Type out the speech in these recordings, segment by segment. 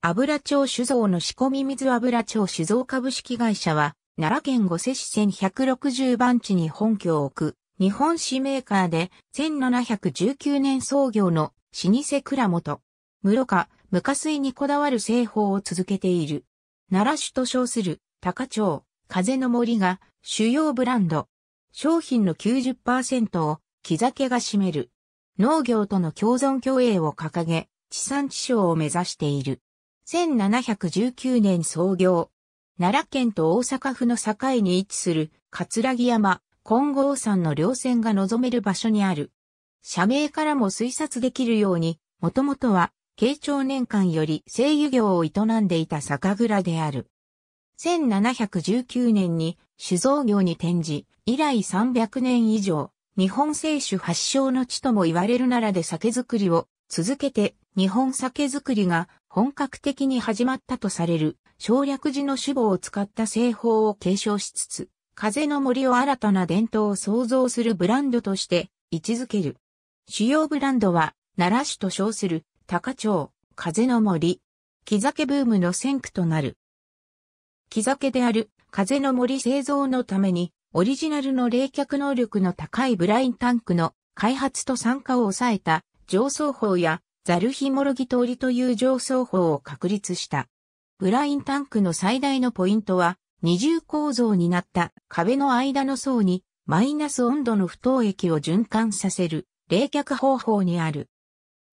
油町酒造の仕込み水油町酒造株式会社は、奈良県五瀬市線160番地に本拠を置く、日本史メーカーで、1719年創業の老舗倉本。室賀、無化水にこだわる製法を続けている。奈良市と称する、高町、風の森が、主要ブランド。商品の90%を、木酒が占める。農業との共存共栄を掲げ、地産地消を目指している。1719年創業。奈良県と大阪府の境に位置する、葛城山、金剛山の稜線が望める場所にある。社名からも推察できるように、もともとは、慶長年間より製油業を営んでいた酒蔵である。1719年に酒造業に転じ、以来300年以上、日本製酒発祥の地とも言われる奈良で酒造りを続けて日本酒造りが本格的に始まったとされる、省略時の主語を使った製法を継承しつつ、風の森を新たな伝統を創造するブランドとして位置づける。主要ブランドは、奈良市と称する、高町、風の森。木酒ブームの先駆となる。木酒である、風の森製造のために、オリジナルの冷却能力の高いブラインタンクの開発と参加を抑えた上層法やザルヒモロギ通りという上層法を確立した。ブラインタンクの最大のポイントは、二重構造になった壁の間の層にマイナス温度の不凍液を循環させる冷却方法にある。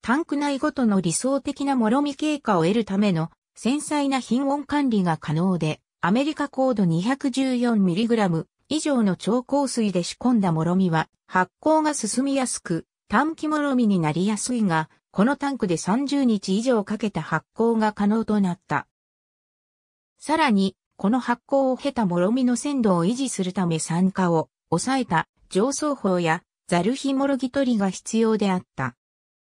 タンク内ごとの理想的なもろみ経過を得るための繊細な品温管理が可能で、アメリカ高度 214mg 以上の超高水で仕込んだもろみは発酵が進みやすく、短期もろみになりやすいが、このタンクで30日以上かけた発酵が可能となった。さらに、この発酵を経たもろみの鮮度を維持するため酸化を抑えた上層法やザルヒモロギ取りが必要であった。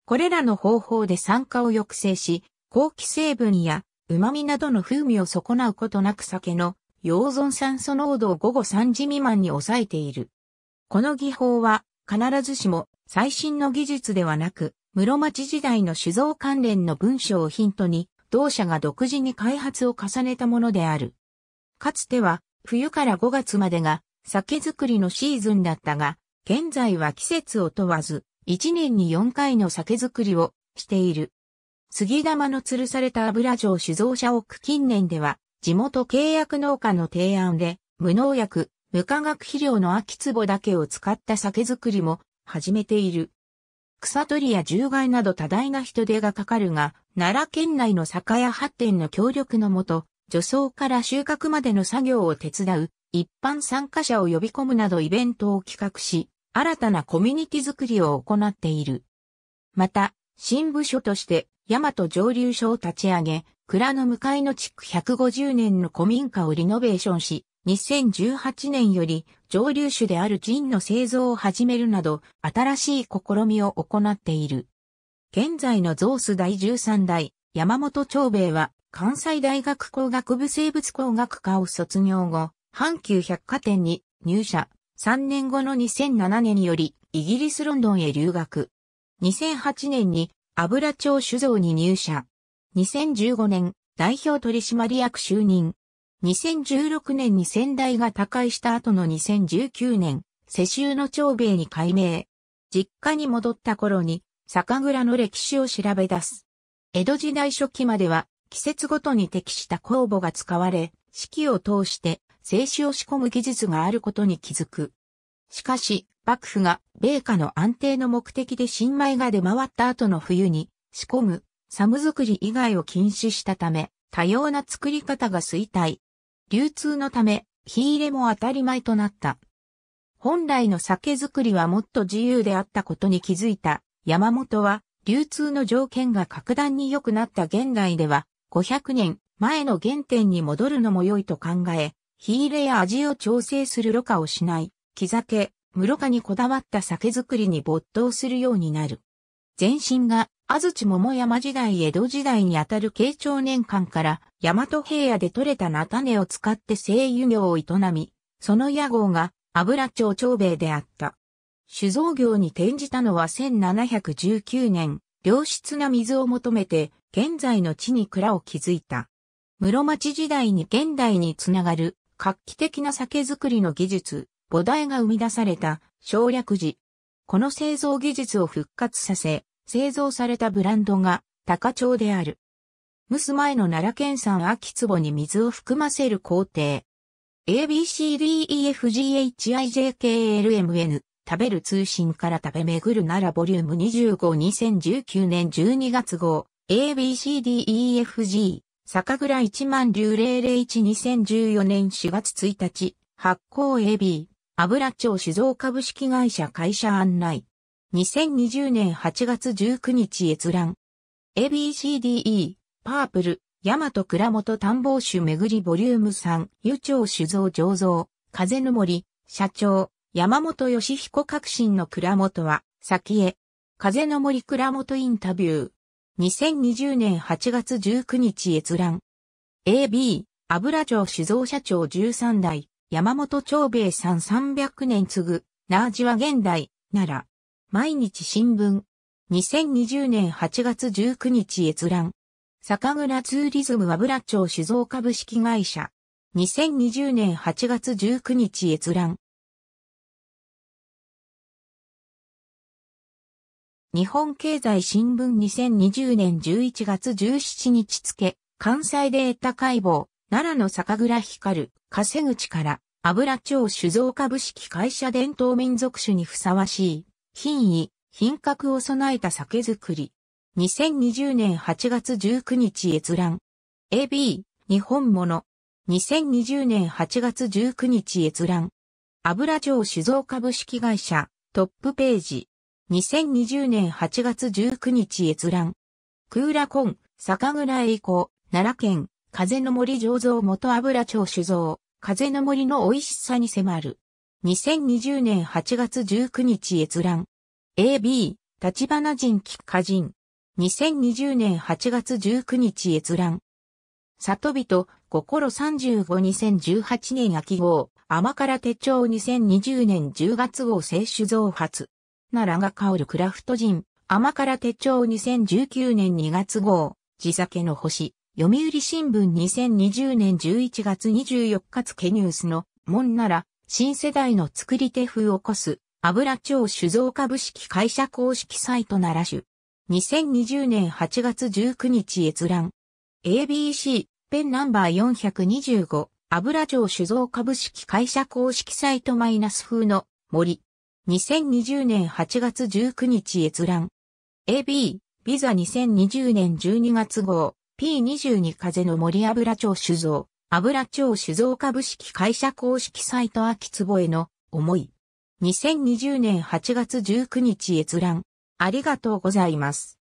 これらの方法で酸化を抑制し、後期成分や旨味などの風味を損なうことなく酒の溶存酸素濃度を午後3時未満に抑えている。この技法は必ずしも最新の技術ではなく、室町時代の酒造関連の文章をヒントに、同社が独自に開発を重ねたものである。かつては、冬から5月までが酒造りのシーズンだったが、現在は季節を問わず、1年に4回の酒造りをしている。杉玉の吊るされた油城酒造社屋近年では、地元契約農家の提案で、無農薬、無化学肥料の秋壺だけを使った酒造りも始めている。草取りや獣害など多大な人手がかかるが、奈良県内の酒屋発展の協力のもと、除草から収穫までの作業を手伝う、一般参加者を呼び込むなどイベントを企画し、新たなコミュニティづくりを行っている。また、新部署として、大和上流所を立ち上げ、蔵の向かいの地区150年の古民家をリノベーションし、2018年より蒸留酒であるジンの製造を始めるなど、新しい試みを行っている。現在のゾース第13代、山本長兵衛は、関西大学工学部生物工学科を卒業後、阪急百貨店に入社、3年後の2007年により、イギリスロンドンへ留学。2008年に油町酒造に入社。2015年、代表取締役就任。2016年に先代が他界した後の2019年、世襲の長兵衛に改名。実家に戻った頃に、酒蔵の歴史を調べ出す。江戸時代初期までは、季節ごとに適した酵母が使われ、四季を通して静止を仕込む技術があることに気づく。しかし、幕府が米価の安定の目的で新米が出回った後の冬に仕込む、サム作り以外を禁止したため、多様な作り方が衰退。流通のため、火入れも当たり前となった。本来の酒造りはもっと自由であったことに気づいた山本は、流通の条件が格段に良くなった現代では、500年前の原点に戻るのも良いと考え、火入れや味を調整するろ過をしない、木酒、室化にこだわった酒造りに没頭するようになる。全身が安土桃山時代江戸時代にあたる慶長年間から、大和平野で採れた菜種を使って製油業を営み、その屋号が油町長兵衛であった。酒造業に転じたのは1719年、良質な水を求めて、現在の地に蔵を築いた。室町時代に現代につながる、画期的な酒造りの技術、菩提が生み出された、省略寺。この製造技術を復活させ、製造されたブランドが高町である。蒸す前の奈良県産秋壺に水を含ませる工程。ABCDEFGHIJKLMN 食べる通信から食べ巡るならボリューム252019年12月号 ABCDEFG 酒蔵1万流0012014年4月1日発行 AB 油町酒造株式会社会社案内2020年8月19日閲覧。ABCDE、パープル、ヤマト倉本探訪主巡りボリューム3、湯町酒造醸造、風の森、社長、山本義彦革新の倉本は、先へ、風の森倉本インタビュー。2020年8月19日閲覧。AB、油城酒造社長13代、山本長兵衛さん300年継ぐ、ナージは現代、奈良。毎日新聞。2020年8月19日閲覧。酒蔵ツーリズム和倉町酒造株式会社。2020年8月19日閲覧。日本経済新聞2020年11月17日付、関西データ解剖、奈良の酒蔵光、稼ぐから、油町酒造株式会社伝統民族種にふさわしい、品位、品格を備えた酒造り。2020年8月19日閲覧。AB、日本物。2020年8月19日閲覧。油城酒造株式会社、トップページ。2020年8月19日閲覧。クーラコン、酒蔵へ移奈良県、風の森醸造元油町酒造、風の森の美味しさに迫る。2020年8月19日閲覧。AB、立花人菊華人。2020年8月19日閲覧。里人、心352018年秋号、甘辛手帳2020年10月号清酒増発。奈良が香るクラフト人、甘辛手帳2019年2月号、地酒の星、読売新聞2020年11月24日付ニュースの、門なら、新世代の作り手風を起こす、油町酒造株式会社公式サイトなら酒。2020年8月19日閲覧。ABC、ペンナンバー425、油町酒造株式会社公式サイトマイナス風の森。2020年8月19日閲覧。AB、ビザ2020年12月号、P22 風の森油町酒造、油町酒造株式会社公式サイト秋坪への思い。2020年8月19日閲覧。ありがとうございます。